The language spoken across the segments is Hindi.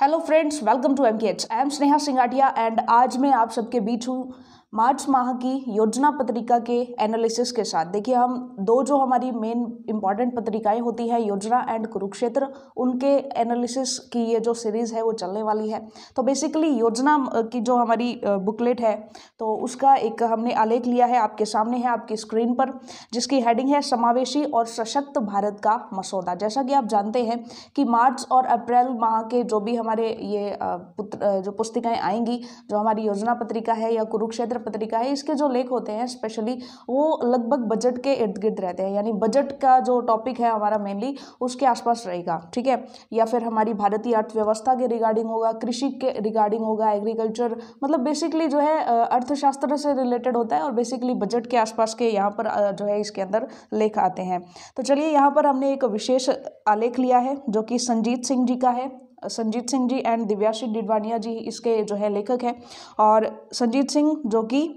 hello friends welcome to M K H I am Sneha Singatia and आज मैं आप सबके बीच हूँ मार्च माह की योजना पत्रिका के एनालिसिस के साथ देखिए हम दो जो हमारी मेन इंपॉर्टेंट पत्रिकाएं होती हैं योजना एंड कुरुक्षेत्र उनके एनालिसिस की ये जो सीरीज़ है वो चलने वाली है तो बेसिकली योजना की जो हमारी बुकलेट है तो उसका एक हमने आलेख लिया है आपके सामने है आपकी स्क्रीन पर जिसकी हेडिंग है समावेशी और सशक्त भारत का मसौदा जैसा कि आप जानते हैं कि मार्च और अप्रैल माह के जो भी हमारे ये पुत्र जो पुस्तिकाएँ आएंगी जो हमारी योजना पत्रिका है या कुरुक्षेत्र पत्रिका है इसके जो लेख होते हैं स्पेशली वो लगभग बजट के इर्द गिर्द रहते हैं यानी बजट का जो टॉपिक है हमारा मेनली उसके आसपास रहेगा ठीक है या फिर हमारी भारतीय अर्थव्यवस्था के रिगार्डिंग होगा कृषि के रिगार्डिंग होगा एग्रीकल्चर मतलब बेसिकली जो है अर्थशास्त्र से रिलेटेड होता है और बेसिकली बजट के आसपास के यहाँ पर जो है इसके अंदर लेख आते हैं तो चलिए यहाँ पर हमने एक विशेष आलेख लिया है जो कि संजीत सिंह जी का है संजीत सिंह जी एंड दिव्याशी डिडवानिया जी इसके जो है लेखक हैं और संजीत सिंह जो कि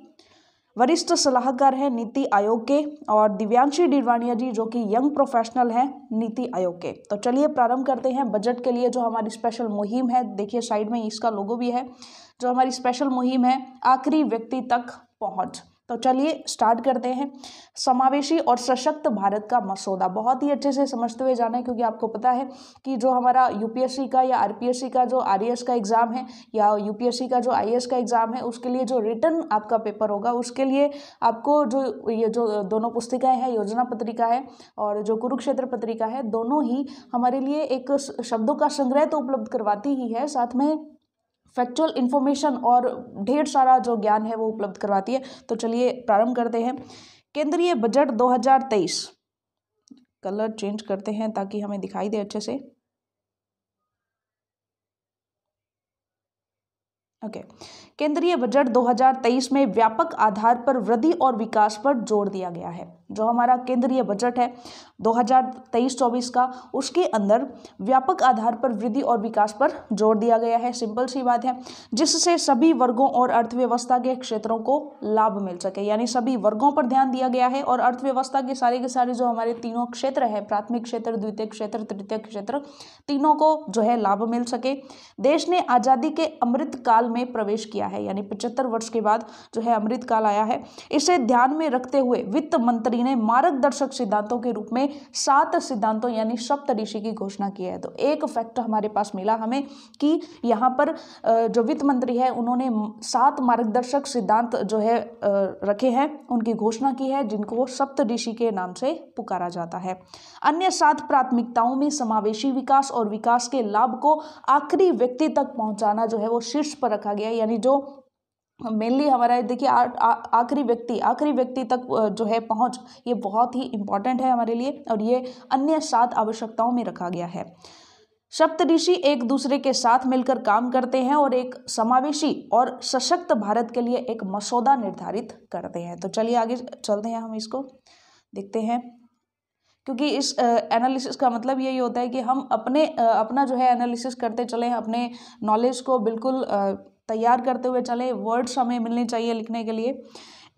वरिष्ठ सलाहकार हैं नीति आयोग के और दिव्यांशी डिडवानिया जी जो कि यंग प्रोफेशनल हैं नीति आयोग के तो चलिए प्रारंभ करते हैं बजट के लिए जो हमारी स्पेशल मुहिम है देखिए साइड में इसका लोगो भी है जो हमारी स्पेशल मुहिम है आखिरी व्यक्ति तक पहुँच तो चलिए स्टार्ट करते हैं समावेशी और सशक्त भारत का मसौदा बहुत ही अच्छे से समझते हुए जाना है क्योंकि आपको पता है कि जो हमारा यूपीएससी का या आरपीएससी का जो आरएएस का एग्ज़ाम है या यूपीएससी का जो आईएएस का एग्ज़ाम है उसके लिए जो रिटर्न आपका पेपर होगा उसके लिए आपको जो ये जो दोनों पुस्तिकाएँ हैं योजना पत्रिका है और जो कुरुक्षेत्र पत्रिका है दोनों ही हमारे लिए एक शब्दों का संग्रह तो उपलब्ध करवाती ही है साथ में फैक्चुअल इन्फॉर्मेशन और ढेर सारा जो ज्ञान है वो उपलब्ध करवाती है तो चलिए प्रारंभ करते हैं केंद्रीय बजट 2023 कलर चेंज करते हैं ताकि हमें दिखाई दे अच्छे से ओके केंद्रीय बजट 2023 में व्यापक आधार पर वृद्धि और विकास पर जोर दिया गया है जो हमारा केंद्रीय बजट है 2023-24 का उसके अंदर व्यापक आधार पर वृद्धि और विकास पर जोर दिया गया है सिंपल सी बात है जिससे सभी वर्गों और अर्थव्यवस्था के क्षेत्रों को लाभ मिल सके यानी सभी वर्गों पर ध्यान दिया गया है और अर्थव्यवस्था के सारे के सारे जो हमारे तीनों क्षेत्र है प्राथमिक क्षेत्र द्वितीय क्षेत्र तृतीय क्षेत्र तीनों को जो है लाभ मिल सके देश ने आज़ादी के अमृत काल में प्रवेश किया है यानी पचहत्तर वर्ष के बाद जो है अमृत काल आया है इसे ध्यान में रखते हुए वित्त मंत्री ने मार्गदर्शक सिद्धांतों के रूप में हमें सात सिद्धांतों यानी सप्तऋषि की घोषणा की है तो एक फैक्ट हमारे पास मिला हमें कि यहाँ पर जो वित्त मंत्री है उन्होंने सात मार्गदर्शक सिद्धांत जो है रखे हैं उनकी घोषणा की है जिनको सप्तऋषि के नाम से पुकारा जाता है अन्य सात प्राथमिकताओं में समावेशी विकास और विकास के लाभ को आखिरी व्यक्ति तक पहुँचाना जो है वो शीर्ष पर रखा गया यानी जो मेनली हमारा देखिए आखिरी व्यक्ति आखिरी व्यक्ति तक जो है पहुंच ये बहुत ही इम्पॉर्टेंट है हमारे लिए और ये अन्य सात आवश्यकताओं में रखा गया है सप्त ऋषि एक दूसरे के साथ मिलकर काम करते हैं और एक समावेशी और सशक्त भारत के लिए एक मसौदा निर्धारित करते हैं तो चलिए आगे चलते हैं हम इसको देखते हैं क्योंकि इस एनालिसिस का मतलब यही होता है कि हम अपने अपना जो है एनालिसिस करते चले अपने नॉलेज को बिल्कुल तैयार करते हुए चले वर्ड्स हमें मिलने चाहिए लिखने के लिए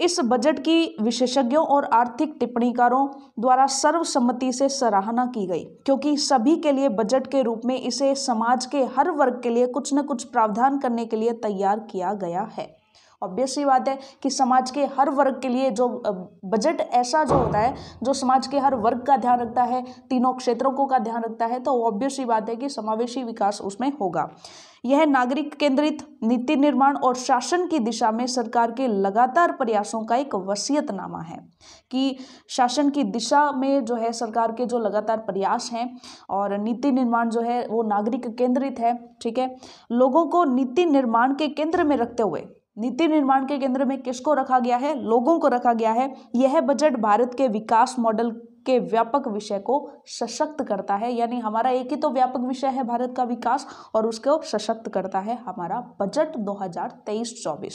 इस बजट की विशेषज्ञों और आर्थिक टिप्पणीकारों द्वारा सर्वसम्मति से सराहना की गई क्योंकि सभी के लिए बजट के रूप में इसे समाज के हर वर्ग के लिए कुछ न कुछ प्रावधान करने के लिए तैयार किया गया है ऑब्वियस ही बात है कि समाज के हर वर्ग के लिए जो बजट ऐसा जो होता है जो समाज के हर वर्ग का ध्यान रखता है तीनों क्षेत्रों को का ध्यान रखता है तो ऑब्वियस ही बात है कि समावेशी विकास उसमें होगा यह नागरिक केंद्रित नीति निर्माण और शासन की दिशा में सरकार के लगातार प्रयासों का एक वसीयतनामा है कि शासन की दिशा में जो है सरकार के जो लगातार प्रयास हैं और नीति निर्माण जो है वो नागरिक केंद्रित है ठीक है लोगों को नीति निर्माण के केंद्र में रखते हुए नीति निर्माण के केंद्र में किसको रखा गया है लोगों को रखा गया है यह बजट भारत के विकास मॉडल के व्यापक विषय को सशक्त करता है यानी हमारा एक ही तो व्यापक विषय है भारत का विकास और उसको सशक्त करता है हमारा बजट 2023-24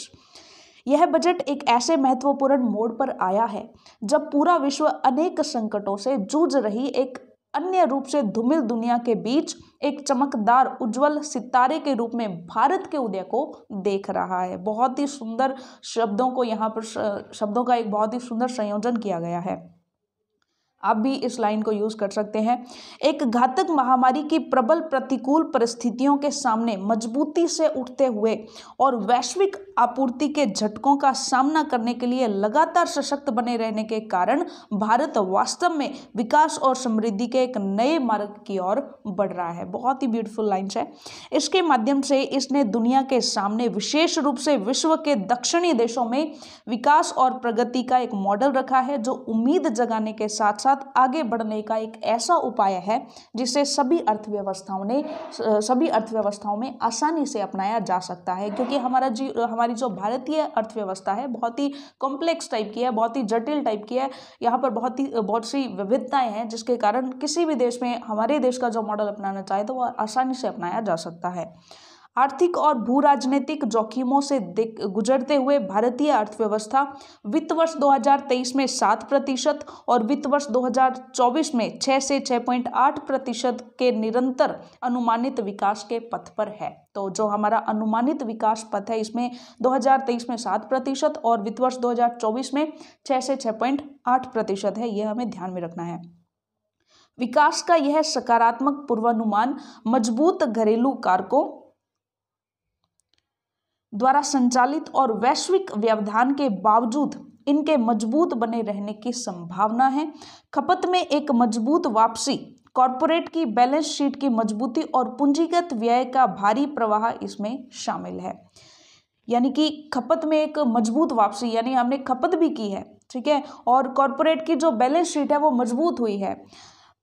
यह बजट एक ऐसे महत्वपूर्ण मोड़ पर आया है जब पूरा विश्व अनेक संकटों से जूझ रही एक अन्य रूप से धूमिल दुनिया के बीच एक चमकदार उज्जवल सितारे के रूप में भारत के उदय को देख रहा है बहुत ही सुंदर शब्दों को यहाँ पर शब्दों का एक बहुत ही सुंदर संयोजन किया गया है आप भी इस लाइन को यूज़ कर सकते हैं एक घातक महामारी की प्रबल प्रतिकूल परिस्थितियों के सामने मजबूती से उठते हुए और वैश्विक आपूर्ति के झटकों का सामना करने के लिए लगातार सशक्त बने रहने के कारण भारत वास्तव में विकास और समृद्धि के एक नए मार्ग की ओर बढ़ रहा है बहुत ही ब्यूटीफुल लाइन्स है इसके माध्यम से इसने दुनिया के सामने विशेष रूप से विश्व के दक्षिणी देशों में विकास और प्रगति का एक मॉडल रखा है जो उम्मीद जगाने के साथ साथ साथ आगे बढ़ने का एक ऐसा उपाय है जिसे सभी अर्थव्यवस्थाओं ने सभी अर्थव्यवस्थाओं में आसानी से अपनाया जा सकता है क्योंकि हमारा जी हमारी जो भारतीय अर्थव्यवस्था है बहुत ही कॉम्प्लेक्स टाइप की है बहुत ही जटिल टाइप की है यहाँ पर बहुत ही बहुत सी विविधताएँ हैं जिसके कारण किसी भी देश में हमारे देश का जो मॉडल अपनाना चाहे तो वह आसानी से अपनाया जा सकता है आर्थिक और भू राजनीतिक जोखिमों से गुजरते हुए भारतीय अर्थव्यवस्था वित्त वर्ष 2023 में सात प्रतिशत और वित्त वर्ष 2024 में 6 से 6.8 प्रतिशत के निरंतर अनुमानित विकास के पथ पर है तो जो हमारा अनुमानित विकास पथ है इसमें 2023 में सात प्रतिशत और वित्त वर्ष 2024 में 6 से 6.8 प्रतिशत है यह हमें ध्यान में रखना है विकास का यह सकारात्मक पूर्वानुमान मजबूत घरेलू कारकों द्वारा संचालित और वैश्विक व्यवधान के बावजूद इनके मजबूत बने रहने की संभावना है खपत में एक मजबूत वापसी कॉरपोरेट की बैलेंस शीट की मजबूती और पूंजीगत व्यय का भारी प्रवाह इसमें शामिल है यानी कि खपत में एक मजबूत वापसी यानी हमने खपत भी की है ठीक है और कॉरपोरेट की जो बैलेंस शीट है वो मजबूत हुई है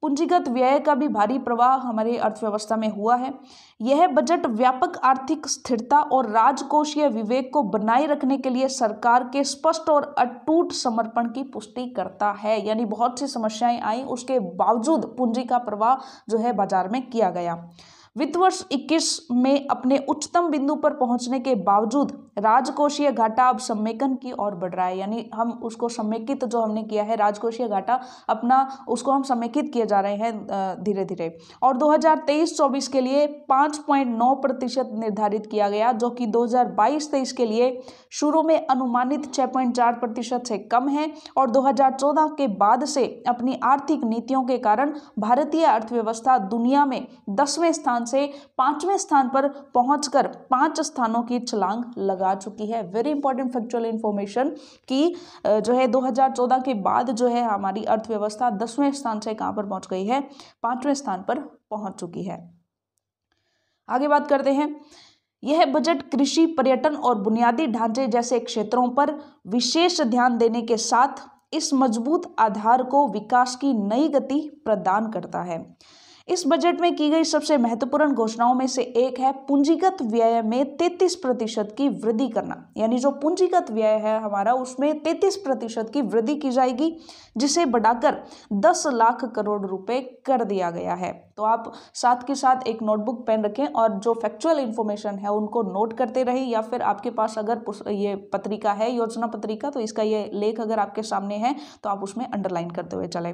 पूंजीगत व्यय का भी भारी प्रवाह हमारी अर्थव्यवस्था में हुआ है यह बजट व्यापक आर्थिक स्थिरता और राजकोषीय विवेक को बनाए रखने के लिए सरकार के स्पष्ट और अटूट समर्पण की पुष्टि करता है यानी बहुत सी समस्याएं आई उसके बावजूद पूंजी का प्रवाह जो है बाजार में किया गया वित्त वर्ष 21 में अपने उच्चतम बिंदु पर पहुंचने के बावजूद राजकोषीय घाटा अब सम्मेकन की ओर बढ़ रहा है यानी हम उसको समेकित जो हमने किया है राजकोषीय घाटा अपना उसको हम समेकित किए जा रहे हैं धीरे धीरे और 2023-24 के लिए 5.9 प्रतिशत निर्धारित किया गया जो कि 2022-23 के लिए शुरू में अनुमानित 6.4 प्रतिशत से कम है और 2014 के बाद से अपनी आर्थिक नीतियों के कारण भारतीय अर्थव्यवस्था दुनिया में दसवें स्थान से पाँचवें स्थान पर पहुंचकर पांच स्थानों की छलांग लगा आ चुकी है वेरी इंपॉर्टेंट फैक्चुअल इन्फॉर्मेशन कि जो है 2014 के बाद जो है हमारी अर्थव्यवस्था दसवें स्थान से कहाँ पर पहुँच गई है पाँचवें स्थान पर पहुँच चुकी है आगे बात करते हैं यह बजट कृषि पर्यटन और बुनियादी ढांचे जैसे क्षेत्रों पर विशेष ध्यान देने के साथ इस मजबूत आधार को विकास की नई गति प्रदान करता है इस बजट में की गई सबसे महत्वपूर्ण घोषणाओं में से एक है पूंजीगत व्यय में 33 प्रतिशत की वृद्धि करना यानी जो पूंजीगत व्यय है हमारा उसमें 33 प्रतिशत की वृद्धि की जाएगी जिसे बढ़ाकर 10 लाख करोड़ रुपए कर दिया गया है तो आप साथ के साथ एक नोटबुक पेन रखें और जो फैक्चुअल इन्फॉर्मेशन है उनको नोट करते रहें या फिर आपके पास अगर ये पत्रिका है योजना पत्रिका तो इसका ये लेख अगर आपके सामने है तो आप उसमें अंडरलाइन करते हुए चलें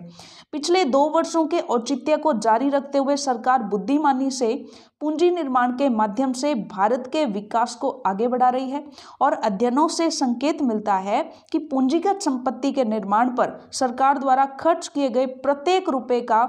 पिछले दो वर्षों के औचित्य को जारी रखते हुए सरकार बुद्धिमानी से पूंजी निर्माण के माध्यम से भारत के विकास को आगे बढ़ा रही है और अध्ययनों से संकेत मिलता है कि पूंजीगत संपत्ति के निर्माण पर सरकार द्वारा खर्च किए गए प्रत्येक रुपए का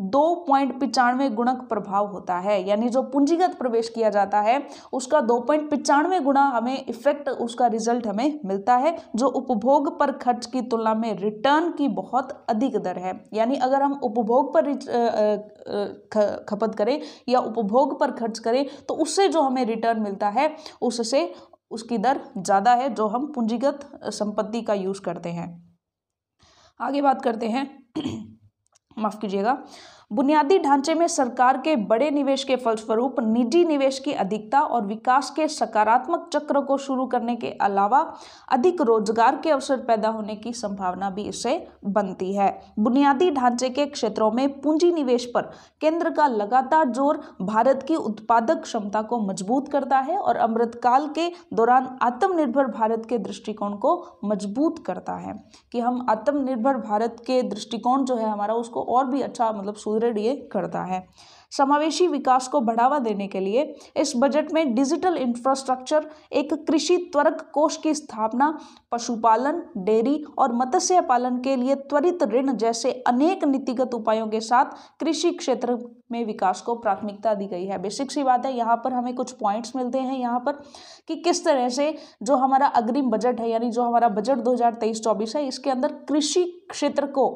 दो पॉइंट पिचानवे गुणक प्रभाव होता है यानी जो पूंजीगत प्रवेश किया जाता है उसका दो पॉइंट पिचानवे गुणा हमें इफेक्ट उसका रिजल्ट हमें मिलता है जो उपभोग पर खर्च की तुलना में रिटर्न की बहुत अधिक दर है यानी अगर हम उपभोग पर खपत करें या उपभोग पर खर्च करें तो उससे जो हमें रिटर्न मिलता है उससे उसकी दर ज़्यादा है जो हम पूंजीगत संपत्ति का यूज़ करते हैं आगे बात करते हैं माफ़ कीजिएगा बुनियादी ढांचे में सरकार के बड़े निवेश के फलस्वरूप निजी निवेश की अधिकता और विकास के सकारात्मक चक्र को शुरू करने के अलावा अधिक रोजगार के अवसर पैदा होने की संभावना भी इससे बनती है बुनियादी ढांचे के क्षेत्रों में पूंजी निवेश पर केंद्र का लगातार जोर भारत की उत्पादक क्षमता को मजबूत करता है और अमृतकाल के दौरान आत्मनिर्भर भारत के दृष्टिकोण को मजबूत करता है कि हम आत्मनिर्भर भारत के दृष्टिकोण जो है हमारा उसको और भी अच्छा मतलब सुदृढ़ ये करता है समावेशी विकास को बढ़ावा देने के लिए इस बजट में डिजिटल इंफ्रास्ट्रक्चर एक कृषि त्वरक कोष की स्थापना पशुपालन डेयरी और मत्स्य पालन के लिए त्वरित ऋण जैसे अनेक नीतिगत उपायों के साथ कृषि क्षेत्र में विकास को प्राथमिकता दी गई है बेसिक सी बात है यहाँ पर हमें कुछ पॉइंट्स मिलते हैं यहाँ पर कि किस तरह से जो हमारा अग्रिम बजट है यानी जो हमारा बजट 2023-24 है इसके अंदर कृषि क्षेत्र को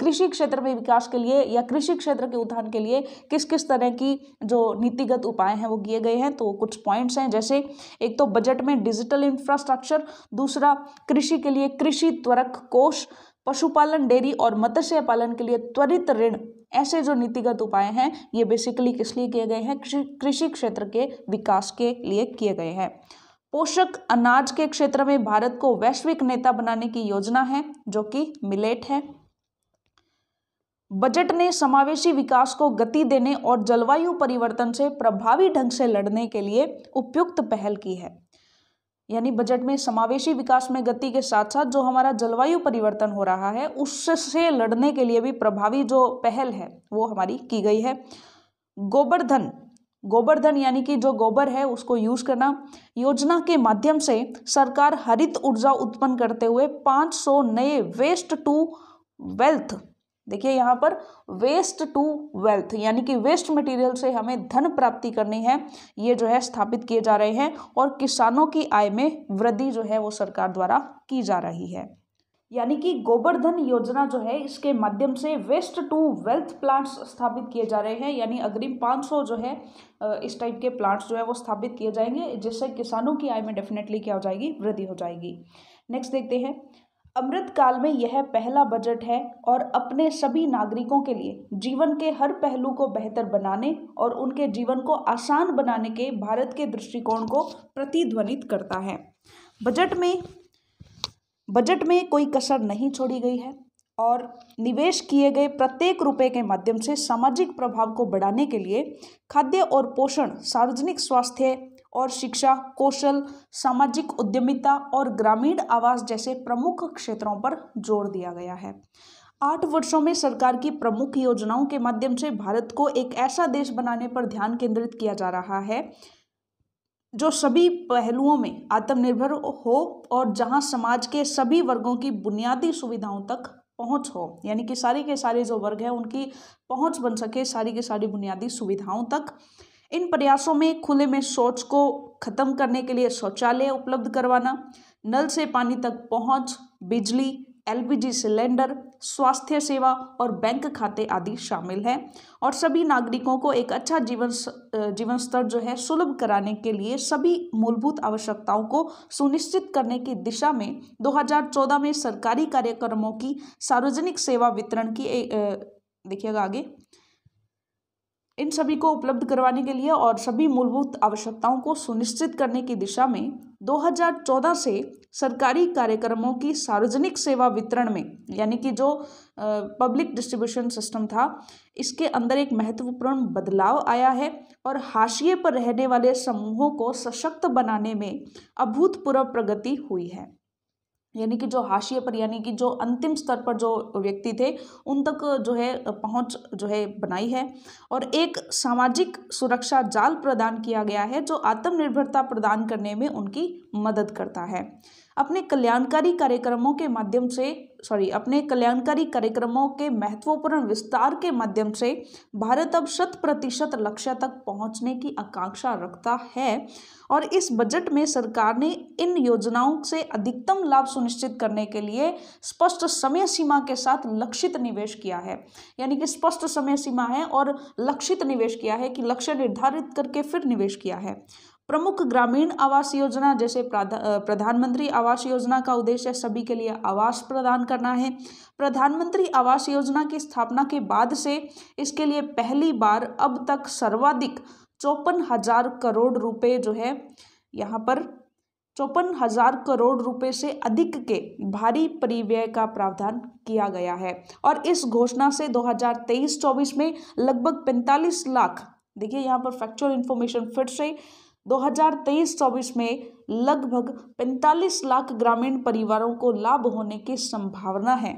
कृषि क्षेत्र में विकास के लिए या कृषि क्षेत्र के उत्थान के लिए किस किस तरह की जो नीतिगत उपाय हैं वो किए गए हैं तो कुछ पॉइंट्स हैं जैसे एक तो बजट में डिजिटल इंफ्रास्ट्रक्चर दूसरा कृषि के लिए कृषि त्वरक कोष पशुपालन डेयरी और मत्स्य पालन के लिए त्वरित ऋण ऐसे जो नीतिगत उपाय हैं ये बेसिकली किस लिए किए गए हैं कृषि क्षेत्र के विकास के लिए किए गए हैं पोषक अनाज के क्षेत्र में भारत को वैश्विक नेता बनाने की योजना है जो कि मिलेट है बजट ने समावेशी विकास को गति देने और जलवायु परिवर्तन से प्रभावी ढंग से लड़ने के लिए उपयुक्त पहल की है यानी बजट में समावेशी विकास में गति के साथ साथ जो हमारा जलवायु परिवर्तन हो रहा है उससे लड़ने के लिए भी प्रभावी जो पहल है वो हमारी की गई है गोबरधन गोबरधन यानी कि जो गोबर है उसको यूज करना योजना के माध्यम से सरकार हरित ऊर्जा उत्पन्न करते हुए 500 नए वेस्ट टू वेल्थ देखिए यहाँ पर वेस्ट टू वेल्थ यानी कि वेस्ट मटेरियल से हमें धन प्राप्ति करनी है ये जो है स्थापित किए जा रहे हैं और किसानों की आय में वृद्धि जो है वो सरकार द्वारा की जा रही है यानी कि गोबरधन योजना जो है इसके माध्यम से वेस्ट टू वेल्थ प्लांट्स स्थापित किए जा रहे हैं यानी अग्रिम 500 जो है इस टाइप के प्लांट्स जो है वो स्थापित किए जाएंगे जिससे किसानों की आय में डेफिनेटली क्या हो जाएगी वृद्धि हो जाएगी नेक्स्ट देखते हैं अमृतकाल में यह पहला बजट है और अपने सभी नागरिकों के लिए जीवन के हर पहलू को बेहतर बनाने और उनके जीवन को आसान बनाने के भारत के दृष्टिकोण को प्रतिध्वनित करता है बजट में बजट में कोई कसर नहीं छोड़ी गई है और निवेश किए गए प्रत्येक रुपए के माध्यम से सामाजिक प्रभाव को बढ़ाने के लिए खाद्य और पोषण सार्वजनिक स्वास्थ्य और शिक्षा कौशल सामाजिक उद्यमिता और ग्रामीण आवास जैसे प्रमुख क्षेत्रों पर जोर दिया गया है आठ वर्षों में सरकार की प्रमुख योजनाओं के माध्यम से भारत को एक ऐसा देश बनाने पर ध्यान केंद्रित किया जा रहा है जो सभी पहलुओं में आत्मनिर्भर हो और जहां समाज के सभी वर्गों की बुनियादी सुविधाओं तक पहुंच हो यानी कि सारी के सारे जो वर्ग हैं उनकी पहुंच बन सके सारी के सारी बुनियादी सुविधाओं तक इन प्रयासों में खुले में शौच को खत्म करने के लिए शौचालय उपलब्ध करवाना नल से पानी तक पहुंच, बिजली एलपीजी सिलेंडर स्वास्थ्य सेवा और बैंक खाते आदि शामिल हैं और सभी नागरिकों को एक अच्छा जीवन जीवन स्तर जो है सुलभ कराने के लिए सभी मूलभूत आवश्यकताओं को सुनिश्चित करने की दिशा में 2014 में सरकारी कार्यक्रमों की सार्वजनिक सेवा वितरण की देखिएगा आगे इन सभी को उपलब्ध करवाने के लिए और सभी मूलभूत आवश्यकताओं को सुनिश्चित करने की दिशा में 2014 से सरकारी कार्यक्रमों की सार्वजनिक सेवा वितरण में यानी कि जो पब्लिक डिस्ट्रीब्यूशन सिस्टम था इसके अंदर एक महत्वपूर्ण बदलाव आया है और हाशिए पर रहने वाले समूहों को सशक्त बनाने में अभूतपूर्व प्रगति हुई है यानी कि जो हाशिए पर यानी कि जो अंतिम स्तर पर जो व्यक्ति थे उन तक जो है पहुंच जो है बनाई है और एक सामाजिक सुरक्षा जाल प्रदान किया गया है जो आत्मनिर्भरता प्रदान करने में उनकी मदद करता है अपने कल्याणकारी कार्यक्रमों के माध्यम से सॉरी अपने कल्याणकारी कार्यक्रमों के महत्वपूर्ण विस्तार के माध्यम से भारत अब शत प्रतिशत लक्ष्य तक पहुंचने की आकांक्षा रखता है और इस बजट में सरकार ने इन योजनाओं से अधिकतम लाभ सुनिश्चित करने के लिए स्पष्ट समय सीमा के साथ लक्षित निवेश किया है यानी कि स्पष्ट समय सीमा है और लक्षित निवेश किया है कि लक्ष्य निर्धारित करके फिर निवेश किया है प्रमुख ग्रामीण आवास योजना जैसे प्रधानमंत्री आवास योजना का उद्देश्य सभी के लिए आवास प्रदान करना है प्रधानमंत्री आवास योजना की स्थापना के बाद से इसके लिए पहली बार अब तक सर्वाधिक चौपन हजार करोड़ रुपए जो है यहाँ पर चौपन हजार करोड़ रुपए से अधिक के भारी परिव्यय का प्रावधान किया गया है और इस घोषणा से 2023-24 में लगभग 45 लाख देखिए यहाँ पर फैक्चुअल इन्फॉर्मेशन फिर से 2023-24 में लगभग 45 लाख ग्रामीण परिवारों को लाभ होने की संभावना है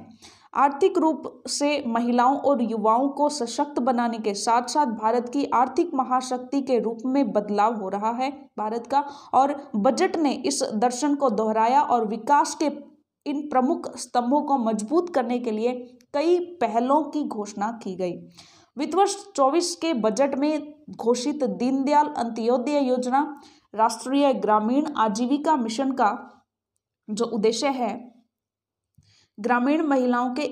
आर्थिक रूप से महिलाओं और युवाओं को सशक्त बनाने के साथ साथ भारत की आर्थिक महाशक्ति के रूप में बदलाव हो रहा है भारत का और बजट ने इस दर्शन को दोहराया और विकास के इन प्रमुख स्तंभों को मजबूत करने के लिए कई पहलों की घोषणा की गई वित्त वर्ष चौबीस के बजट में घोषित दीनदयाल अंत्योदय योजना राष्ट्रीय ग्रामीण आजीविका मिशन का जो उद्देश्य है ग्रामीण महिलाओं के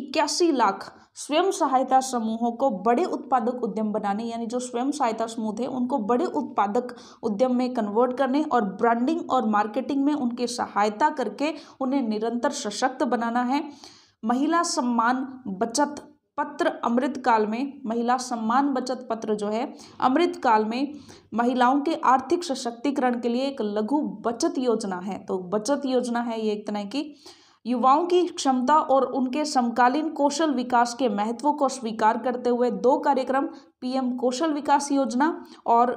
इक्यासी लाख स्वयं सहायता समूहों को बड़े उत्पादक उद्यम बनाने यानी जो स्वयं सहायता समूह थे उनको बड़े उत्पादक उद्यम में कन्वर्ट करने और ब्रांडिंग और मार्केटिंग में उनकी सहायता करके उन्हें निरंतर सशक्त बनाना है महिला सम्मान बचत पत्र अमृत काल में महिला सम्मान बचत पत्र जो है अमृत काल में महिलाओं के आर्थिक सशक्तिकरण के लिए एक लघु बचत योजना है तो बचत योजना है ये एक तरह की युवाओं की क्षमता और उनके समकालीन कौशल विकास के महत्व को स्वीकार करते हुए दो कार्यक्रम पीएम कौशल विकास योजना और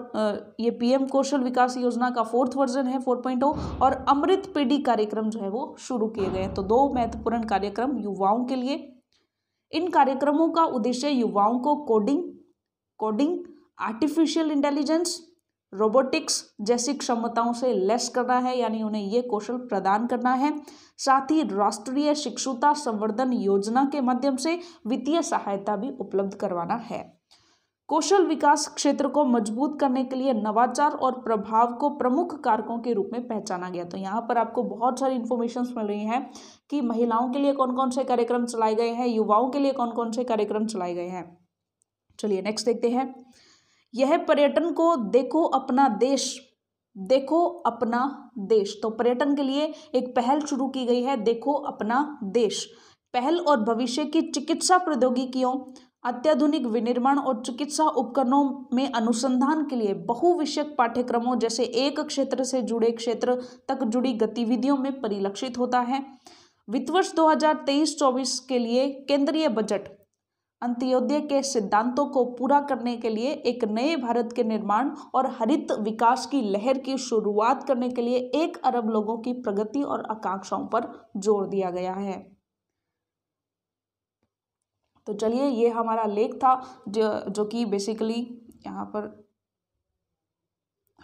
ये पीएम कौशल विकास योजना का फोर्थ वर्जन है 4.0 और अमृत पीढ़ी कार्यक्रम जो है वो शुरू किए गए हैं तो दो महत्वपूर्ण कार्यक्रम युवाओं के लिए इन कार्यक्रमों का उद्देश्य युवाओं को coding coding artificial intelligence robotics जैसी क्षमताओं से लेस करना है यानी उन्हें ये कौशल प्रदान करना है साथ ही राष्ट्रीय शिक्षुता संवर्धन योजना के माध्यम से वित्तीय सहायता भी उपलब्ध करवाना है कौशल विकास क्षेत्र को मजबूत करने के लिए नवाचार और प्रभाव को प्रमुख कारकों के रूप में पहचाना गया तो यहाँ पर आपको बहुत सारी इन्फॉर्मेशन मिल रही हैं कि महिलाओं के लिए कौन कौन से कार्यक्रम चलाए गए हैं युवाओं के लिए कौन कौन से कार्यक्रम चलाए गए हैं चलिए नेक्स्ट देखते हैं यह पर्यटन को देखो अपना देश देखो अपना देश तो पर्यटन के लिए एक पहल शुरू की गई है देखो अपना देश पहल और भविष्य की चिकित्सा प्रौद्योगिकियों अत्याधुनिक विनिर्माण और चिकित्सा उपकरणों में अनुसंधान के लिए बहुविषयक पाठ्यक्रमों जैसे एक क्षेत्र से जुड़े क्षेत्र तक जुड़ी गतिविधियों में परिलक्षित होता है वित्त वर्ष 2023-24 के लिए केंद्रीय बजट अंत्योदय के सिद्धांतों को पूरा करने के लिए एक नए भारत के निर्माण और हरित विकास की लहर की शुरुआत करने के लिए एक अरब लोगों की प्रगति और आकांक्षाओं पर जोर दिया गया है तो चलिए ये हमारा लेख था जो जो कि बेसिकली यहाँ पर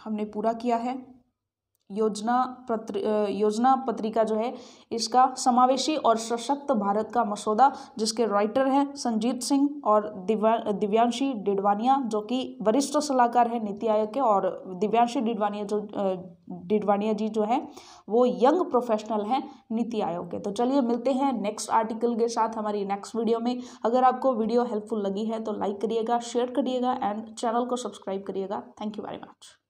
हमने पूरा किया है योजना पत्र योजना पत्रिका जो है इसका समावेशी और सशक्त भारत का मसौदा जिसके राइटर हैं संजीत सिंह और दिव्या दिव्यांशी डिडवानिया जो कि वरिष्ठ सलाहकार हैं नीति आयोग के और दिव्यांशी डिडवानिया जो डिडवानिया जी जो है वो यंग प्रोफेशनल हैं नीति आयोग के तो चलिए मिलते हैं नेक्स्ट आर्टिकल के साथ हमारी नेक्स्ट वीडियो में अगर आपको वीडियो हेल्पफुल लगी है तो लाइक करिएगा शेयर करिएगा एंड चैनल को सब्सक्राइब करिएगा थैंक यू वेरी मच